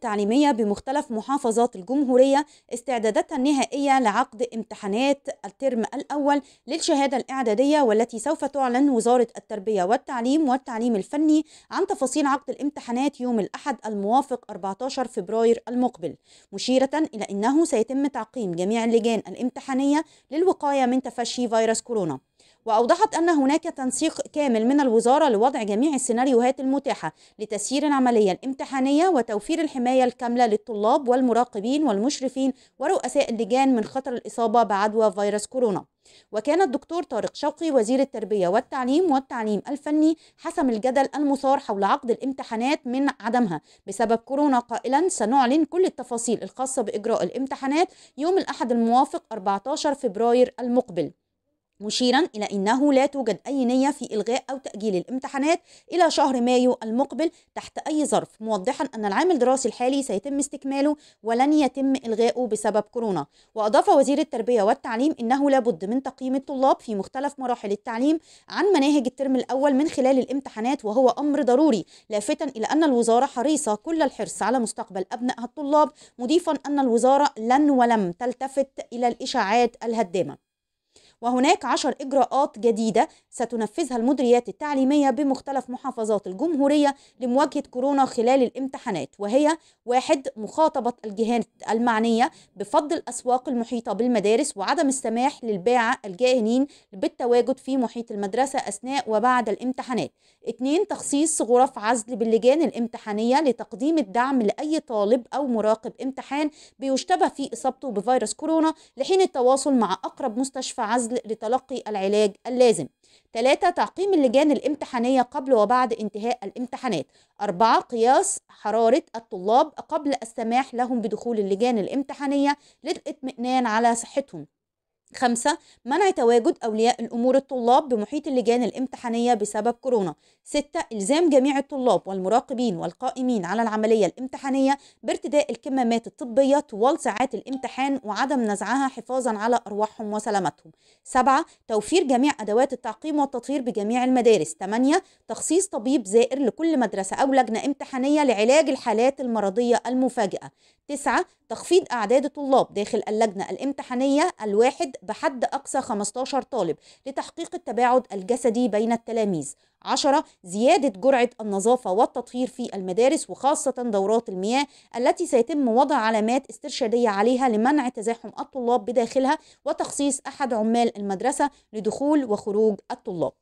التعليمية بمختلف محافظات الجمهورية استعدادتها النهائية لعقد امتحانات الترم الأول للشهادة الإعدادية والتي سوف تعلن وزارة التربية والتعليم والتعليم الفني عن تفاصيل عقد الامتحانات يوم الأحد الموافق 14 فبراير المقبل مشيرة إلى أنه سيتم تعقيم جميع اللجان الامتحانية للوقاية من تفشي فيروس كورونا وأوضحت أن هناك تنسيق كامل من الوزارة لوضع جميع السيناريوهات المتاحة لتسيير العملية الامتحانية وتوفير الحماية الكاملة للطلاب والمراقبين والمشرفين ورؤساء اللجان من خطر الإصابة بعدوى فيروس كورونا وكان الدكتور طارق شوقي وزير التربية والتعليم والتعليم الفني حسم الجدل المثار حول عقد الامتحانات من عدمها بسبب كورونا قائلا سنعلن كل التفاصيل الخاصة بإجراء الامتحانات يوم الأحد الموافق 14 فبراير المقبل مشيرا إلى أنه لا توجد أي نية في إلغاء أو تأجيل الامتحانات إلى شهر مايو المقبل تحت أي ظرف موضحا أن العام الدراسي الحالي سيتم استكماله ولن يتم إلغائه بسبب كورونا وأضاف وزير التربية والتعليم أنه لابد من تقييم الطلاب في مختلف مراحل التعليم عن مناهج الترم الأول من خلال الامتحانات وهو أمر ضروري لافتا إلى أن الوزارة حريصة كل الحرص على مستقبل أبنائها الطلاب مضيفا أن الوزارة لن ولم تلتفت إلى الإشاعات الهدامة وهناك عشر إجراءات جديدة ستنفذها المديريات التعليمية بمختلف محافظات الجمهورية لمواجهة كورونا خلال الامتحانات وهي واحد مخاطبة الجهات المعنية بفض الأسواق المحيطة بالمدارس وعدم السماح للباعة الجاهلين بالتواجد في محيط المدرسة أثناء وبعد الامتحانات اثنين تخصيص غرف عزل باللجان الامتحانية لتقديم الدعم لأي طالب أو مراقب امتحان بيشتبه في إصابته بفيروس كورونا لحين التواصل مع أقرب مستشفى عزل العزل لتلقي العلاج اللازم 3 تعقيم اللجان الامتحانية قبل وبعد انتهاء الامتحانات 4 قياس حرارة الطلاب قبل السماح لهم بدخول اللجان الامتحانية للاطمئنان على صحتهم خمسة منع تواجد أولياء الأمور الطلاب بمحيط اللجان الامتحانية بسبب كورونا ستة إلزام جميع الطلاب والمراقبين والقائمين على العملية الامتحانية بارتداء الكمامات الطبية طوال ساعات الامتحان وعدم نزعها حفاظا على أرواحهم وسلامتهم سبعة توفير جميع أدوات التعقيم والتطهير بجميع المدارس ثمانية تخصيص طبيب زائر لكل مدرسة أو لجنة امتحانية لعلاج الحالات المرضية المفاجئة تسعة تخفيض أعداد الطلاب داخل اللجنة الامتحانية الواحد بحد أقصى 15 طالب لتحقيق التباعد الجسدي بين التلاميذ 10 زيادة جرعة النظافة والتطهير في المدارس وخاصة دورات المياه التي سيتم وضع علامات استرشادية عليها لمنع تزاحم الطلاب بداخلها وتخصيص أحد عمال المدرسة لدخول وخروج الطلاب.